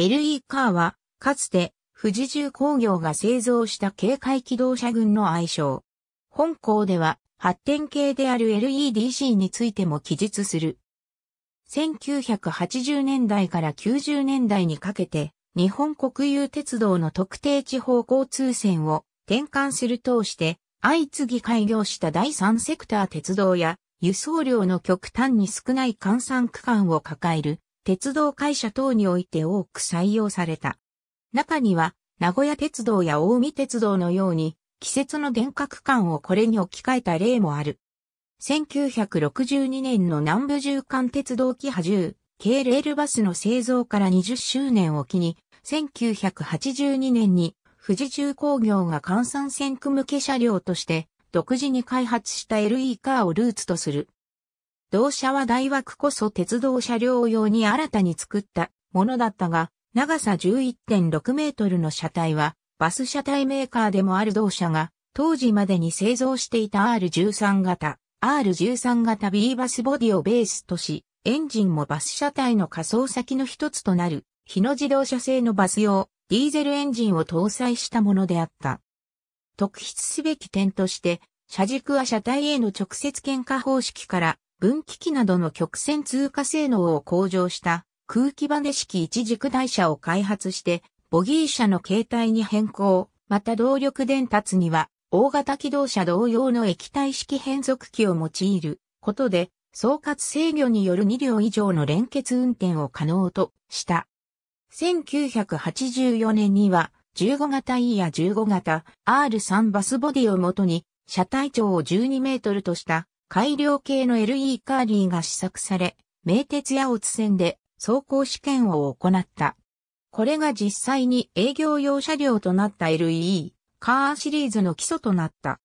LE カーは、かつて、富士重工業が製造した軽快機動車群の愛称。本校では、発展系である LEDC についても記述する。1980年代から90年代にかけて、日本国有鉄道の特定地方交通線を転換する通して、相次ぎ開業した第三セクター鉄道や、輸送量の極端に少ない換算区間を抱える鉄道会社等において多く採用された。中には、名古屋鉄道や大海鉄道のように、季節の電格感間をこれに置き換えた例もある。1962年の南部縦貫鉄道機波10、軽レールバスの製造から20周年を機に、1982年に富士重工業が換算線区向け車両として、独自に開発した LE カーをルーツとする同社は大枠こそ鉄道車両用に新たに作ったものだったが、長さ11.6メートルの車体は、バス車体メーカーでもある同社が、当時までに製造していた R13 型、R13 型 B バスボディをベースとし、エンジンもバス車体の仮想先の一つとなる、日野自動車製のバス用、ディーゼルエンジンを搭載したものであった。特筆すべき点として、車軸は車体への直接喧嘩方式から分岐器などの曲線通過性能を向上した空気バネ式一軸台車を開発して、ボギー車の形態に変更、また動力伝達には、大型機動車同様の液体式変速機を用いることで、総括制御による2両以上の連結運転を可能とした。1984年には、15型 E や15型 R3 バスボディをもとに、車体長を12メートルとした改良系の LE カーリーが試作され、名鉄八乙線で走行試験を行った。これが実際に営業用車両となった LE カーシリーズの基礎となった。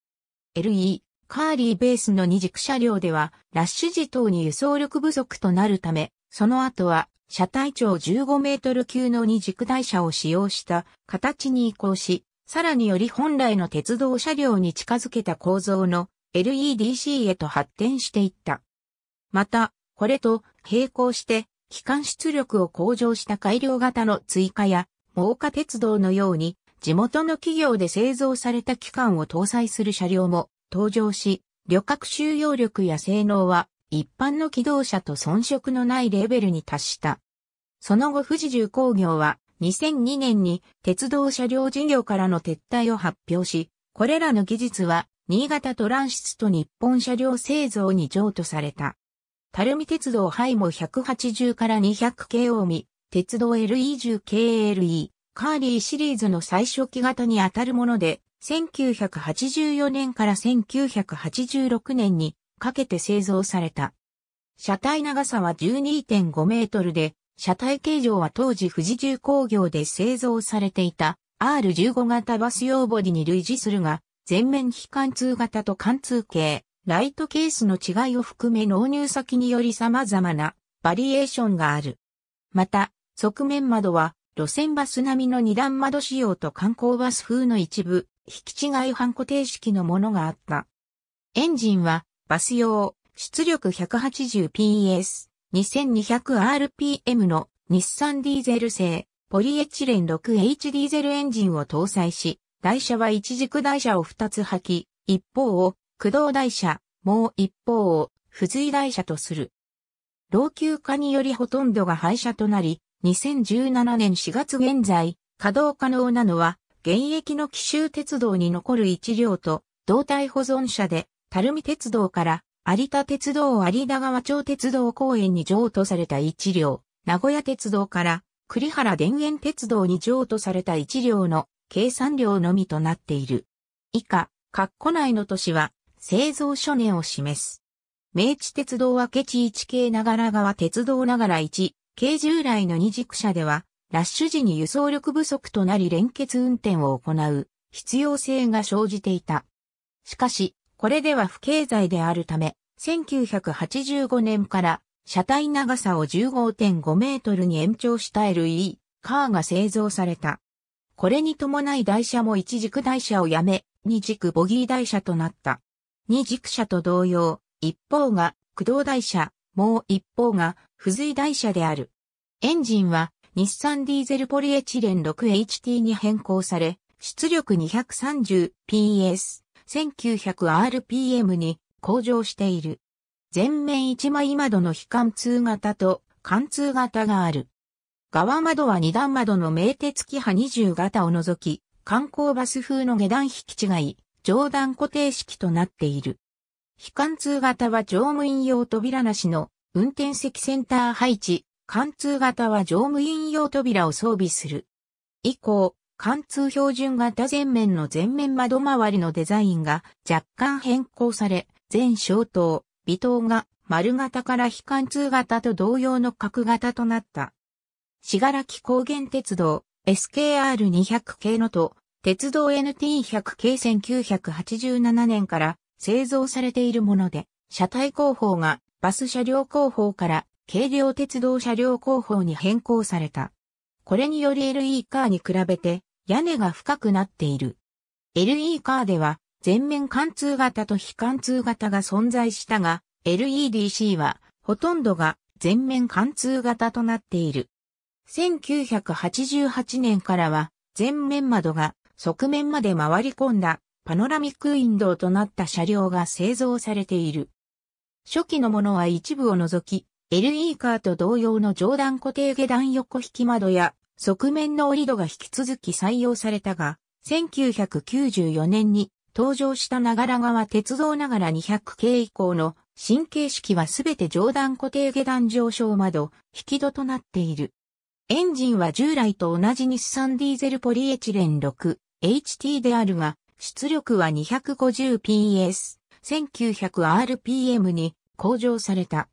LE カーリーベースの二軸車両では、ラッシュ時等に輸送力不足となるため、その後は、車体長15メートル級の二軸台車を使用した形に移行し、さらにより本来の鉄道車両に近づけた構造の LEDC へと発展していった。また、これと並行して、機関出力を向上した改良型の追加や、猛火鉄道のように、地元の企業で製造された機関を搭載する車両も登場し、旅客収容力や性能は一般の機動車と遜色のないレベルに達した。その後富士重工業は2002年に鉄道車両事業からの撤退を発表し、これらの技術は新潟トランシスト日本車両製造に譲渡された。垂水鉄道ハイも180から200系を江、鉄道 LE10 KLE、カーリーシリーズの最初期型にあたるもので、1984年から1986年にかけて製造された。車体長さは12.5メートルで、車体形状は当時富士重工業で製造されていた R15 型バス用ボディに類似するが、全面非貫通型と貫通系、ライトケースの違いを含め納入先により様々なバリエーションがある。また、側面窓は路線バス並みの二段窓仕様と観光バス風の一部、引き違い半固定式のものがあった。エンジンはバス用出力 180PS、2200rpm の日産ディーゼル製ポリエチレン 6H ディーゼルエンジンを搭載し、台車は一軸台車を二つ履き、一方を駆動台車、もう一方を付随台車とする。老朽化によりほとんどが廃車となり、2017年4月現在、稼働可能なのは、現役の奇襲鉄道に残る一両と、胴体保存車で、垂水鉄道から、有田鉄道有田川町鉄道公園に譲渡された一両、名古屋鉄道から、栗原田園鉄道に譲渡された一両の計算量のみとなっている。以下、括弧内の都市は、製造初年を示す。明治鉄道はケチ1系長良川鉄道長良1、系従来の二軸車では、ラッシュ時に輸送力不足となり連結運転を行う必要性が生じていた。しかし、これでは不経済であるため、1985年から車体長さを15.5メートルに延長した LE カーが製造された。これに伴い台車も一軸台車をやめ、二軸ボギー台車となった。二軸車と同様、一方が駆動台車、もう一方が付随台車である。エンジンは日産ディーゼルポリエチレン 6HT に変更され、出力 230PS、1900rpm に向上している。全面一枚窓の非貫通型と貫通型がある。側窓は二段窓の名鉄機波二重型を除き、観光バス風の下段引き違い、上段固定式となっている。非貫通型は乗務員用扉なしの運転席センター配置、貫通型は乗務員用扉を装備する。以降、貫通標準型前面の前面窓周りのデザインが若干変更され、全小灯、微灯が丸型から非貫通型と同様の角型となった。柄木高原鉄道 SKR200 系のと、鉄道 NT100 系1987年から製造されているもので、車体後方がバス車両後方から軽量鉄道車両後方に変更された。これにより LE カーに比べて屋根が深くなっている。LE カーでは全面貫通型と非貫通型が存在したが、LEDC はほとんどが全面貫通型となっている。1988年からは前面窓が側面まで回り込んだパノラミックウィンドウとなった車両が製造されている。初期のものは一部を除き、LE カーと同様の上段固定下段横引き窓や側面の折り戸が引き続き採用されたが、1994年に登場した長良川鉄道がら200系以降の新形式はすべて上段固定下段上昇窓、引き戸となっている。エンジンは従来と同じ日産ディーゼルポリエチレン 6HT であるが、出力は 250PS、1900rpm に向上された。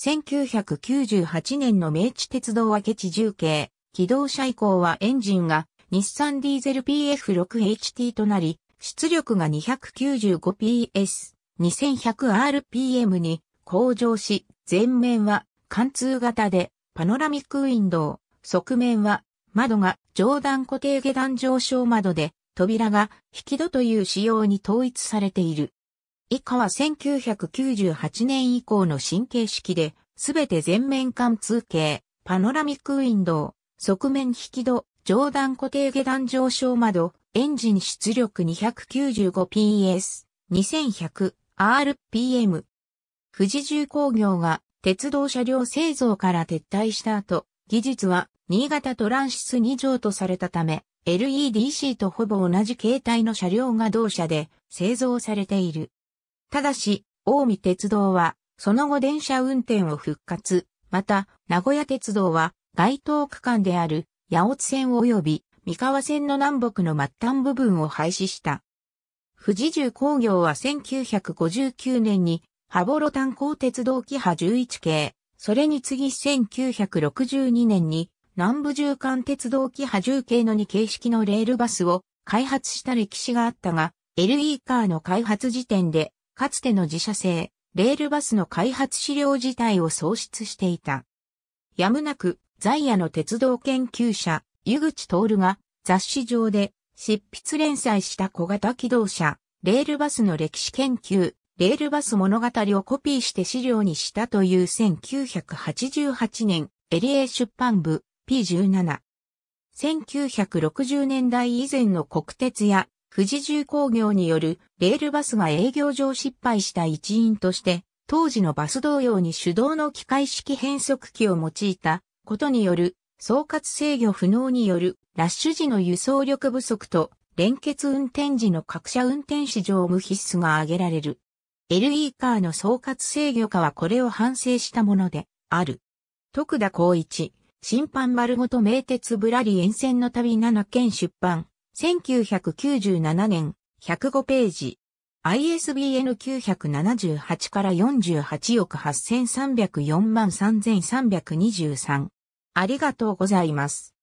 1998年の明治鉄道明地重慶、機動車以降はエンジンが日産ディーゼル PF6HT となり、出力が 295PS、2100rpm に向上し、前面は貫通型でパノラミックウィンドウ、側面は、窓が上段固定下段上昇窓で、扉が引き戸という仕様に統一されている。以下は1998年以降の新形式で、すべて全面貫通形、パノラミックウィンドウ、側面引き戸、上段固定下段上昇窓、エンジン出力 295PS、2100RPM。富士重工業が鉄道車両製造から撤退した後、技術は新潟トランシス2条とされたため、LEDC とほぼ同じ形態の車両が同社で製造されている。ただし、近江鉄道は、その後電車運転を復活、また、名古屋鉄道は、該当区間である、八尾津線及び、三河線の南北の末端部分を廃止した。富士重工業は1959年に羽幌炭鉱鉄道機派11系、それに次1962年に南部縦貫鉄道機派10系の2形式のレールバスを開発した歴史があったが、LE カーの開発時点で、かつての自社製、レールバスの開発資料自体を創出していた。やむなく、在野の鉄道研究者、湯口徹が雑誌上で執筆連載した小型機動車、レールバスの歴史研究レールバス物語をコピーして資料にしたという1988年、エリエ出版部 P17。1960年代以前の国鉄や富士重工業によるレールバスが営業上失敗した一因として、当時のバス同様に手動の機械式変速機を用いたことによる総括制御不能によるラッシュ時の輸送力不足と連結運転時の各社運転士乗務必須が挙げられる。LE カーの総括制御下はこれを反省したもので、ある。徳田光一、審判丸ごと名鉄ぶらり沿線の旅7件出版、1997年、105ページ。ISBN 978から48億8304万3323。ありがとうございます。